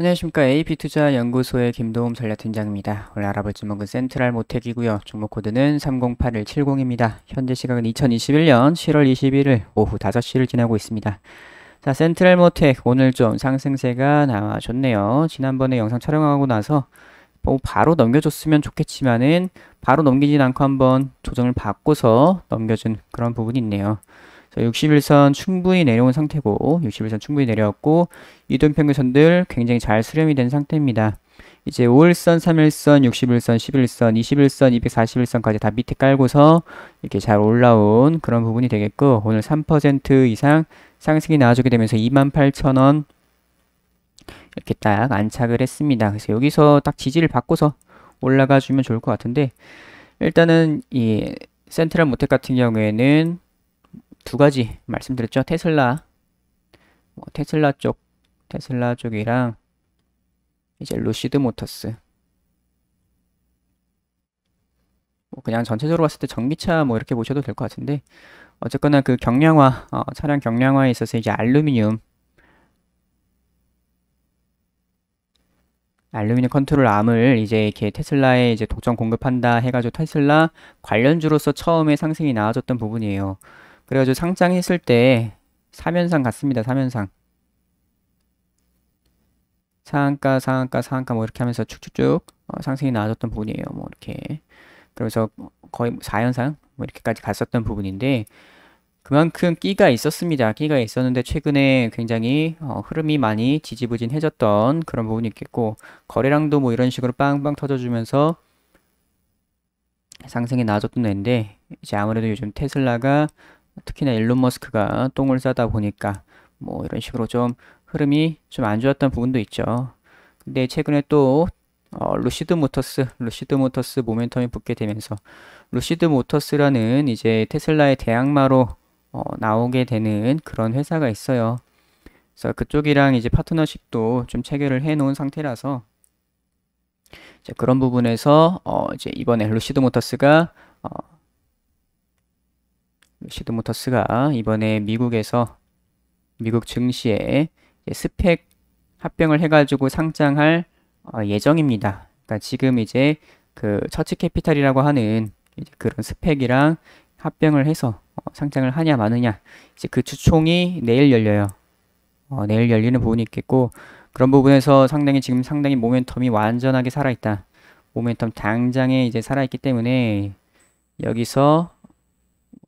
안녕하십니까. AP투자연구소의 김도움 전략팀장입니다. 오늘 알아볼 주목은 센트럴 모텍이고요. 종목 코드는 308170입니다. 현재 시각은 2021년 7월 21일 오후 5시를 지나고 있습니다. 자, 센트럴 모텍 오늘 좀 상승세가 나와줬네요. 지난번에 영상 촬영하고 나서 뭐 바로 넘겨줬으면 좋겠지만은 바로 넘기진 않고 한번 조정을 받고서 넘겨준 그런 부분이 있네요. 61선 충분히 내려온 상태고 61선 충분히 내려왔고 이동평균선들 굉장히 잘 수렴이 된 상태입니다. 이제 5일선, 3일선, 61선, 11선, 21선, 241선까지 다 밑에 깔고서 이렇게 잘 올라온 그런 부분이 되겠고 오늘 3% 이상 상승이 나와주게 되면서 28,000원 이렇게 딱 안착을 했습니다. 그래서 여기서 딱 지지를 받고서 올라가 주면 좋을 것 같은데 일단은 이 센트럴 모텍 같은 경우에는 두 가지 말씀드렸죠. 테슬라, 뭐 테슬라 쪽, 테슬라 쪽이랑 이제 루시드 모터스. 뭐 그냥 전체적으로 봤을 때 전기차 뭐 이렇게 보셔도 될 것 같은데 어쨌거나 그 경량화, 어, 차량 경량화에 있어서 이제 알루미늄 알루미늄 컨트롤 암을 이제 이렇게 테슬라에 이제 독점 공급한다 해가지고 테슬라 관련주로서 처음에 상승이 나와줬던 부분이에요. 그래가지고 상장했을 때3면상 같습니다. 3면상 상한가, 상한가, 상한가 뭐 이렇게 하면서 쭉쭉쭉 어, 상승이 나아졌던 부분이에요. 뭐 이렇게. 그래서 거의 4연상 뭐, 뭐 이렇게까지 갔었던 부분인데 그만큼 끼가 있었습니다. 끼가 있었는데 최근에 굉장히 어, 흐름이 많이 지지부진해졌던 그런 부분이 있겠고 거래량도 뭐 이런 식으로 빵빵 터져주면서 상승이 나아졌던 애인데 이제 아무래도 요즘 테슬라가 특히나 일론 머스크가 똥을 싸다 보니까 뭐 이런 식으로 좀 흐름이 좀 안 좋았던 부분도 있죠. 근데 최근에 또 어, 루시드 모터스, 루시드 모터스 모멘텀이 붙게 되면서 루시드 모터스라는 이제 테슬라의 대항마로 어, 나오게 되는 그런 회사가 있어요. 그래서 그쪽이랑 이제 파트너십도 좀 체결을 해 놓은 상태라서 이제 그런 부분에서 어, 이제 이번에 루시드 모터스가 어, 시드모터스가 이번에 미국에서 미국 증시에 스펙 합병을 해가지고 상장할 어, 예정입니다. 그러니까 지금 이제 그 처치 캐피탈이라고 하는 그런 스펙이랑 합병을 해서 어, 상장을 하냐 마느냐 이제 그 추총이 내일 열려요. 어, 내일 열리는 부분이 있겠고 그런 부분에서 상당히 지금 상당히 모멘텀이 완전하게 살아있다. 모멘텀 당장에 이제 살아있기 때문에 여기서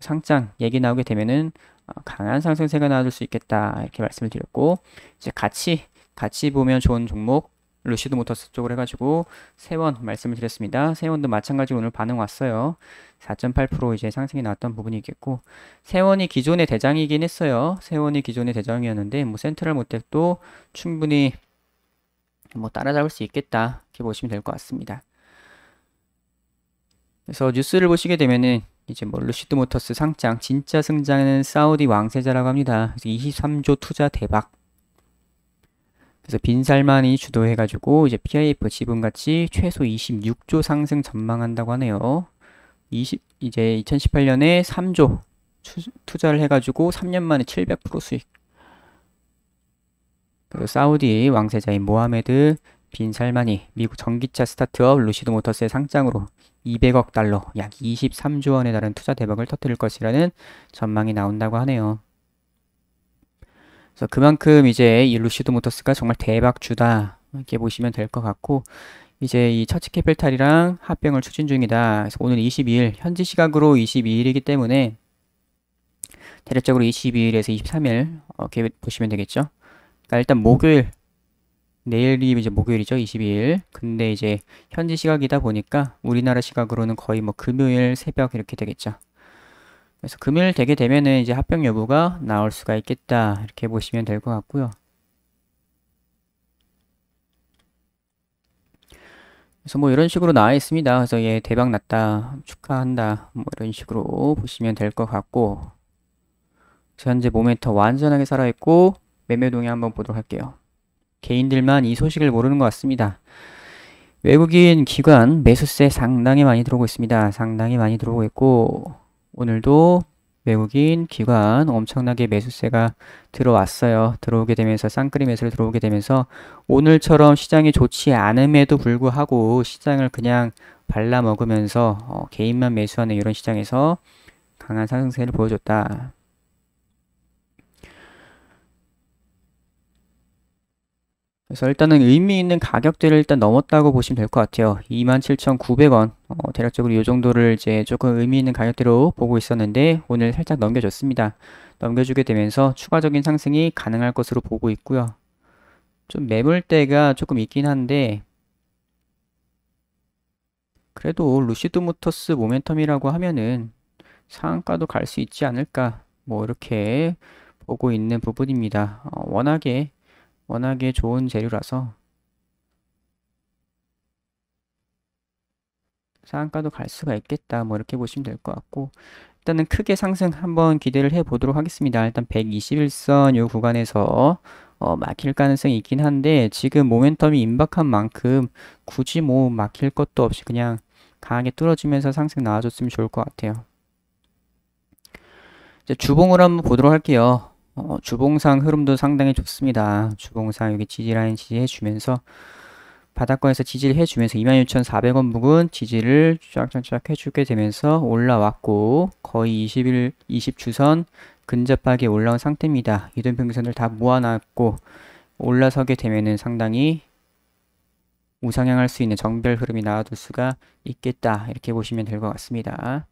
상장 얘기 나오게 되면은 어, 강한 상승세가 나와줄 수 있겠다 이렇게 말씀을 드렸고 이제 같이 같이 보면 좋은 종목 루시드 모터스 쪽으로 해가지고 세원 말씀을 드렸습니다. 세원도 마찬가지로 오늘 반응 왔어요. 4.8% 이제 상승이 나왔던 부분이 있겠고 세원이 기존의 대장이긴 했어요. 세원이 기존의 대장이었는데 뭐 센트럴 모텍도 충분히 뭐 따라잡을 수 있겠다 이렇게 보시면 될 것 같습니다. 그래서 뉴스를 보시게 되면은 이제 뭐 루시드 모터스 상장 진짜 승자는 사우디 왕세자라고 합니다. 23조 투자 대박. 그래서 빈살만이 주도해가지고 이제 PIF 지분가치 최소 26조 상승 전망한다고 하네요. 20 이제 2018년에 3조 투자를 해가지고 3년 만에 700% 수익. 그리고 사우디 왕세자인 모하메드 빈 살만이 미국 전기차 스타트업 루시드 모터스의 상장으로 200억 달러, 약 23조 원에 달한 투자 대박을 터뜨릴 것이라는 전망이 나온다고 하네요. 그래서 그만큼 이제 이 루시드 모터스가 정말 대박주다 이렇게 보시면 될 것 같고 이제 이 처치 캐필탈이랑 합병을 추진 중이다. 그래서 오늘 22일 현지 시각으로 22일이기 때문에 대략적으로 22일에서 23일 이렇게 보시면 되겠죠. 그러니까 일단 목요일 내일이 이제 목요일이죠. 22일. 근데 이제 현지 시각이다 보니까 우리나라 시각으로는 거의 뭐 금요일 새벽 이렇게 되겠죠. 그래서 금요일 되게 되면은 이제 합병 여부가 나올 수가 있겠다. 이렇게 보시면 될 것 같고요. 그래서 뭐 이런 식으로 나와 있습니다. 그래서 얘 예, 대박 났다. 축하한다. 뭐 이런 식으로 보시면 될 것 같고. 현재 모멘터 완전하게 살아있고 매매 동향 한번 보도록 할게요. 개인들만 이 소식을 모르는 것 같습니다. 외국인 기관 매수세 상당히 많이 들어오고 있습니다. 상당히 많이 들어오고 있고 오늘도 외국인 기관 엄청나게 매수세가 들어왔어요. 들어오게 되면서 쌍끌이 매수를 들어오게 되면서 오늘처럼 시장이 좋지 않음에도 불구하고 시장을 그냥 발라먹으면서 어, 개인만 매수하는 이런 시장에서 강한 상승세를 보여줬다. 그래서 일단은 의미 있는 가격대를 일단 넘었다고 보시면 될 것 같아요. 27,900원 어, 대략적으로 이 정도를 이제 조금 의미 있는 가격대로 보고 있었는데 오늘 살짝 넘겨줬습니다. 넘겨주게 되면서 추가적인 상승이 가능할 것으로 보고 있고요. 좀 매물대가 조금 있긴 한데 그래도 루시드 모터스 모멘텀이라고 하면은 상한가도 갈 수 있지 않을까 뭐 이렇게 보고 있는 부분입니다. 어, 워낙에 워낙에 좋은 재료라서 상한가도 갈 수가 있겠다 뭐 이렇게 보시면 될 것 같고 일단은 크게 상승 한번 기대를 해 보도록 하겠습니다 일단 121선 요 구간에서 어, 막힐 가능성이 있긴 한데 지금 모멘텀이 임박한 만큼 굳이 뭐 막힐 것도 없이 그냥 강하게 뚫어지면서 상승 나와줬으면 좋을 것 같아요. 이제 주봉을 한번 보도록 할게요. 어, 주봉상 흐름도 상당히 좋습니다. 주봉상 여기 지지라인 지지해주면서 바닷가에서 지지를 해주면서 26,400원 부근 지지를 쫙쫙쫙 해주게 되면서 올라왔고 거의 2 0일 20주선 근접하게 올라온 상태입니다. 이동평균선을 다 모아놨고 올라서게 되면은 상당히 우상향할 수 있는 정별 흐름이 나와둘 수가 있겠다 이렇게 보시면 될 것 같습니다.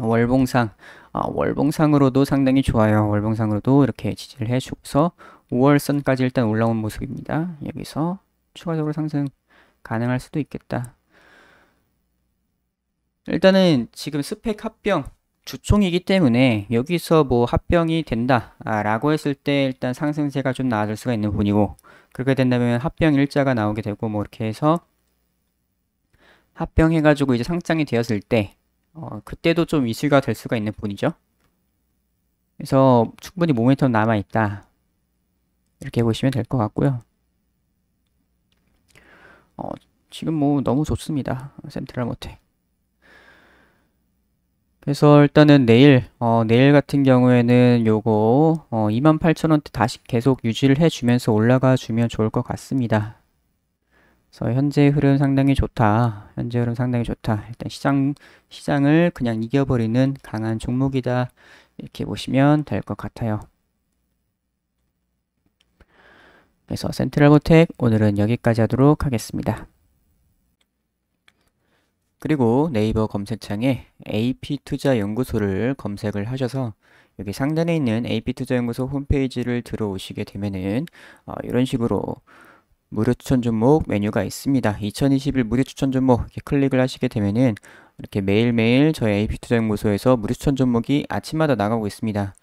월봉상 아, 월봉상으로도 상당히 좋아요. 월봉상으로도 이렇게 지지를 해주고서 5월선까지 일단 올라온 모습입니다. 여기서 추가적으로 상승 가능할 수도 있겠다. 일단은 지금 스펙 합병 주총이기 때문에 여기서 뭐 합병이 된다 아, 라고 했을 때 일단 상승세가 좀 나아질 수가 있는 분이고 그렇게 된다면 합병 일자가 나오게 되고 뭐 이렇게 해서 합병해가지고 이제 상장이 되었을 때 어, 그때도 좀 이슈가 될 수가 있는 분이죠. 그래서 충분히 모멘텀 남아있다. 이렇게 보시면 될 것 같고요. 어, 지금 뭐 너무 좋습니다. 센트럴 모텍. 그래서 일단은 내일, 어, 내일 같은 경우에는 요거 어, 28,000원대 다시 계속 유지를 해주면서 올라가 주면 좋을 것 같습니다. 그래서 현재 흐름 상당히 좋다. 현재 흐름 상당히 좋다. 일단 시장 시장을 그냥 이겨버리는 강한 종목이다. 이렇게 보시면 될 것 같아요. 그래서 센트럴보텍 오늘은 여기까지 하도록 하겠습니다. 그리고 네이버 검색창에 AP투자연구소를 검색을 하셔서 여기 상단에 있는 AP투자연구소 홈페이지를 들어오시게 되면은 어, 이런 식으로 무료 추천 종목 메뉴가 있습니다. 2021 무료 추천 종목 이렇게 클릭을 하시게 되면은 이렇게 매일매일 저희 AP투자연구소에서 무료 추천 종목이 아침마다 나가고 있습니다.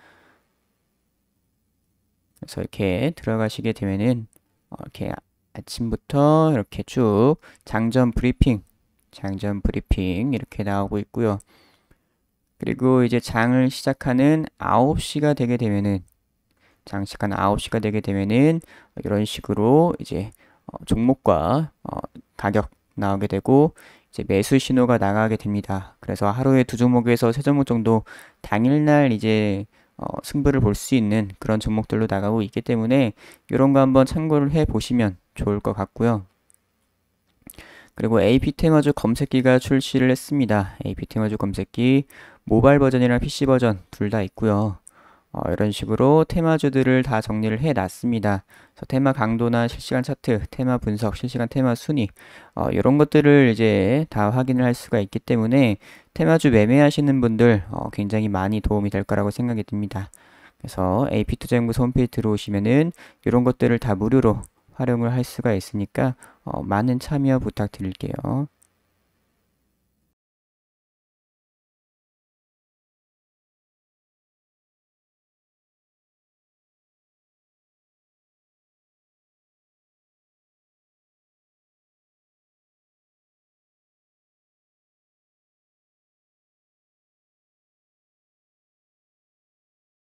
그래서 이렇게 들어가시게 되면은 어, 이렇게 아침부터 이렇게 쭉 장전 브리핑, 장전 브리핑 이렇게 나오고 있고요. 그리고 이제 장을 시작하는 9시가 되게 되면은 장시간 9시가 되게 되면은 이런 식으로 이제 어, 종목과 어, 가격 나오게 되고 이제 매수 신호가 나가게 됩니다. 그래서 하루에 두 종목에서 세 종목 정도 당일날 이제 어, 승부를 볼 수 있는 그런 종목들로 나가고 있기 때문에 이런 거 한번 참고를 해 보시면 좋을 것 같고요. 그리고 AP 테마주 검색기가 출시를 했습니다. AP 테마주 검색기 모바일 버전이랑 PC 버전 둘 다 있고요. 어, 이런 식으로 테마주들을 다 정리를 해 놨습니다. 테마 강도나 실시간 차트, 테마 분석, 실시간 테마 순위 어, 이런 것들을 이제 다 확인을 할 수가 있기 때문에 테마주 매매하시는 분들 어, 굉장히 많이 도움이 될 거라고 생각이 듭니다. 그래서 AP투자연구소 홈페이지 들어오시면은 이런 것들을 다 무료로 활용을 할 수가 있으니까 어, 많은 참여 부탁드릴게요.